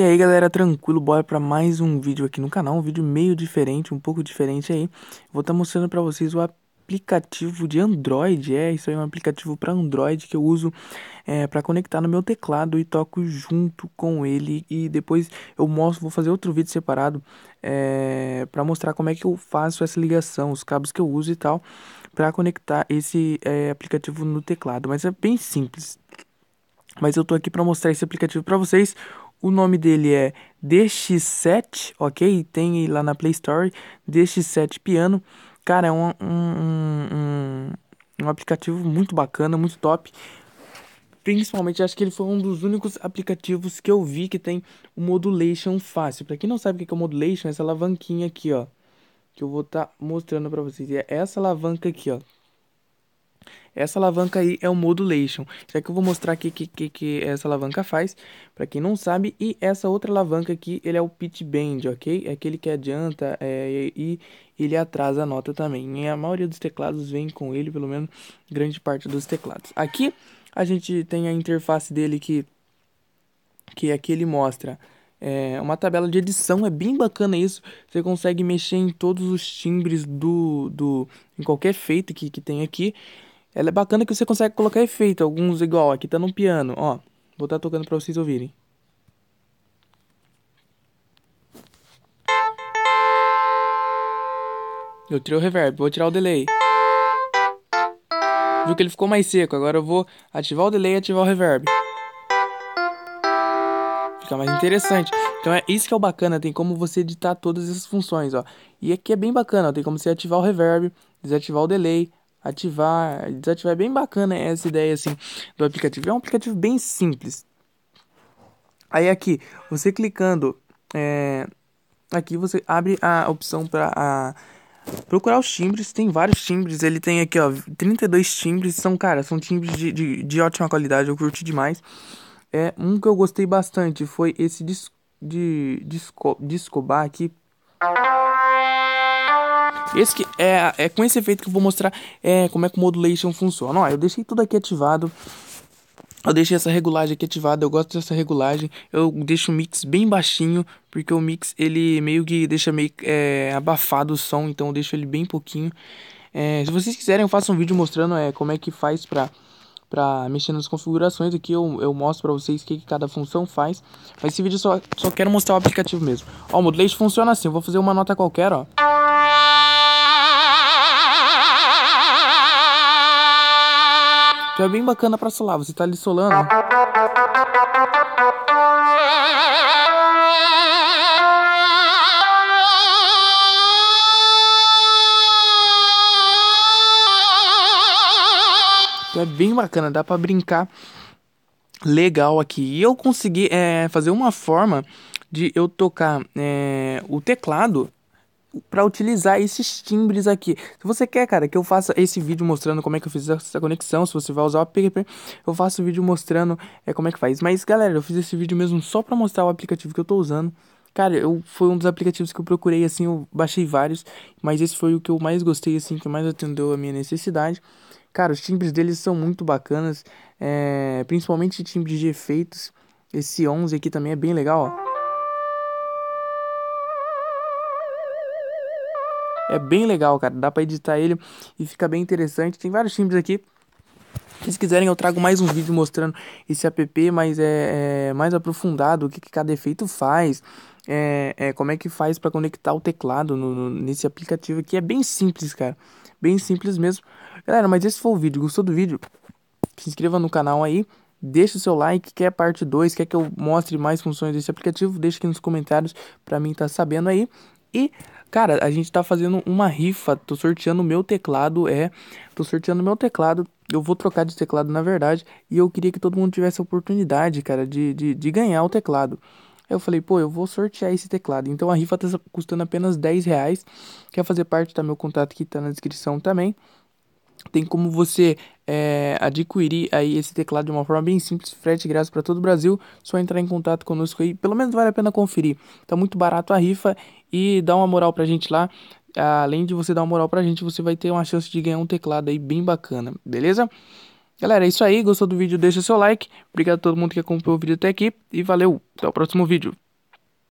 E aí galera, tranquilo, bora para mais um vídeo aqui no canal, um vídeo meio diferente, um pouco diferente aí. Vou estar tá mostrando para vocês o aplicativo de Android, é, isso aí é um aplicativo para Android que eu uso é, para conectar no meu teclado e toco junto com ele e depois eu mostro, vou fazer outro vídeo separado é, para mostrar como é que eu faço essa ligação, os cabos que eu uso e tal, para conectar esse é, aplicativo no teclado, mas é bem simples. Mas eu tô aqui para mostrar esse aplicativo para vocês. O nome dele é DX7, ok? Tem lá na Play Store, DX7 Piano. Cara, é um, um, um, um aplicativo muito bacana, muito top. Principalmente, acho que ele foi um dos únicos aplicativos que eu vi que tem o modulation fácil. Para quem não sabe o que é o modulation, é essa alavanquinha aqui, ó. Que eu vou estar tá mostrando para vocês. E é essa alavanca aqui, ó. Essa alavanca aí é o modulation, já que eu vou mostrar aqui que, que, que essa alavanca faz, para quem não sabe, e essa outra alavanca aqui, ele é o pitch bend, ok? É aquele que adianta é, e ele atrasa a nota também, e a maioria dos teclados vem com ele, pelo menos grande parte dos teclados. Aqui a gente tem a interface dele que, que aqui ele mostra... É uma tabela de edição, é bem bacana isso. Você consegue mexer em todos os timbres do, do em qualquer feito que, que tem aqui. Ela é bacana que você consegue colocar efeito, alguns igual, aqui tá no piano, ó. Vou estar tá tocando para vocês ouvirem. Eu tirei o reverb, vou tirar o delay. Viu que ele ficou mais seco, agora eu vou ativar o delay e ativar o reverb. Fica mais interessante. Então é isso que é o bacana, tem como você editar todas essas funções, ó. E aqui é bem bacana, ó, tem como você ativar o reverb, desativar o delay, ativar, desativar. É bem bacana essa ideia assim do aplicativo. É um aplicativo bem simples. Aí aqui, você clicando, é, aqui você abre a opção para procurar os timbres. Tem vários timbres. Ele tem aqui, ó, 32 timbres. São, cara, são timbres de, de, de ótima qualidade. Eu curti demais. É, um que eu gostei bastante foi esse disco de, de, de Escobar aqui esse que é, é com esse efeito que eu vou mostrar é, como é que o modulation funciona. Ó, eu deixei tudo aqui ativado. Eu deixei essa regulagem aqui ativada, eu gosto dessa regulagem. Eu deixo o mix bem baixinho, porque o mix ele meio que deixa meio é, abafado o som, então eu deixo ele bem pouquinho. É, se vocês quiserem, eu faço um vídeo mostrando é, como é que faz pra, pra mexer nas configurações. Aqui eu, eu mostro pra vocês o que, que, cada função faz. Mas esse vídeo só, só quero mostrar o aplicativo mesmo. Ó, o modulation funciona assim, eu vou fazer uma nota qualquer, ó. Então é bem bacana para solar, você tá ali solando. Então é bem bacana, dá para brincar legal aqui. E eu consegui é, fazer uma forma de eu tocar é, o teclado para utilizar esses timbres aqui. Se você quer, cara, que eu faça esse vídeo mostrando como é que eu fiz essa conexão, se você vai usar o PQP, eu faço o vídeo mostrando é, como é que faz. Mas, galera, eu fiz esse vídeo mesmo só para mostrar o aplicativo que eu tô usando. Cara, eu, foi um dos aplicativos que eu procurei, assim, eu baixei vários, mas esse foi o que eu mais gostei, assim, que mais atendeu a minha necessidade. Cara, os timbres deles são muito bacanas, é, principalmente timbres de efeitos. Esse 11 aqui também é bem legal, ó. É bem legal, cara. Dá para editar ele e fica bem interessante. Tem vários times aqui. Se quiserem, eu trago mais um vídeo mostrando esse app, mas é, é mais aprofundado, o que, que cada efeito faz, é, é, como é que faz para conectar o teclado no, no, nesse aplicativo aqui. É bem simples, cara. Bem simples mesmo. Galera, mas esse foi o vídeo. Gostou do vídeo? Se inscreva no canal aí. Deixa o seu like, quer parte 2, quer que eu mostre mais funções desse aplicativo, deixa aqui nos comentários para mim estar tá sabendo aí. E Cara, a gente tá fazendo uma rifa, tô sorteando meu teclado, é, tô sorteando meu teclado, eu vou trocar de teclado na verdade, e eu queria que todo mundo tivesse a oportunidade, cara, de, de, de ganhar o teclado. eu falei, pô, eu vou sortear esse teclado. Então a rifa tá custando apenas 10 reais. Quer fazer parte, tá? Meu contato aqui tá na descrição também tem como você é, adquirir aí esse teclado de uma forma bem simples, frete grátis para todo o Brasil, só entrar em contato conosco aí, pelo menos vale a pena conferir. Tá muito barato a rifa e dá uma moral pra gente lá. Além de você dar uma moral pra gente, você vai ter uma chance de ganhar um teclado aí bem bacana, beleza? Galera, é isso aí. Gostou do vídeo? Deixa seu like. Obrigado a todo mundo que acompanhou o vídeo até aqui e valeu. Até o próximo vídeo.